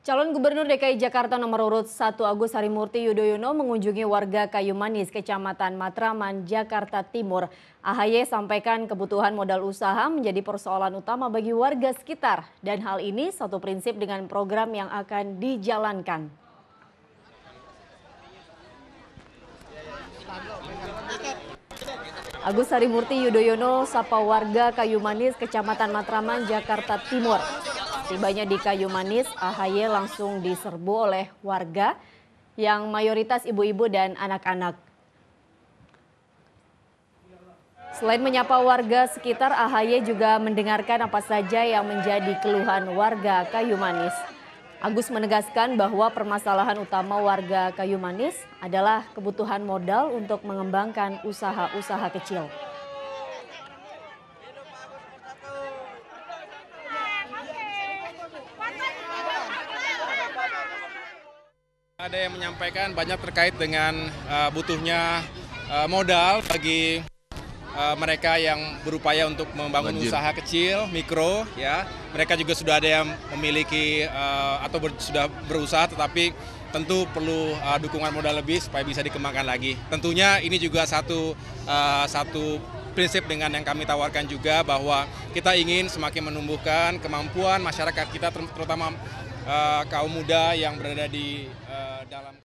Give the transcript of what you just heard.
Calon Gubernur DKI Jakarta nomor urut 1 Agus Harimurti Yudhoyono mengunjungi warga Kayu Manis, Kecamatan Matraman, Jakarta Timur. AHY sampaikan kebutuhan modal usaha menjadi persoalan utama bagi warga sekitar dan hal ini satu prinsip dengan program yang akan dijalankan. Agus Harimurti Yudhoyono sapa warga Kayu Manis, Kecamatan Matraman, Jakarta Timur. Setibanya di Kayu Manis, AHY langsung diserbu oleh warga yang mayoritas ibu-ibu dan anak-anak. Selain menyapa warga sekitar, AHY juga mendengarkan apa saja yang menjadi keluhan warga Kayu Manis. Agus menegaskan bahwa permasalahan utama warga Kayu Manis adalah kebutuhan modal untuk mengembangkan usaha-usaha kecil. Ada yang menyampaikan banyak terkait dengan uh, butuhnya uh, modal bagi uh, mereka yang berupaya untuk membangun Lanjut. usaha kecil, mikro, ya. Mereka juga sudah ada yang memiliki uh, atau ber, sudah berusaha, tetapi tentu perlu uh, dukungan modal lebih supaya bisa dikembangkan lagi. Tentunya ini juga satu uh, satu prinsip dengan yang kami tawarkan juga bahwa kita ingin semakin menumbuhkan kemampuan masyarakat kita terutama Eh, kaum muda yang berada di eh, dalam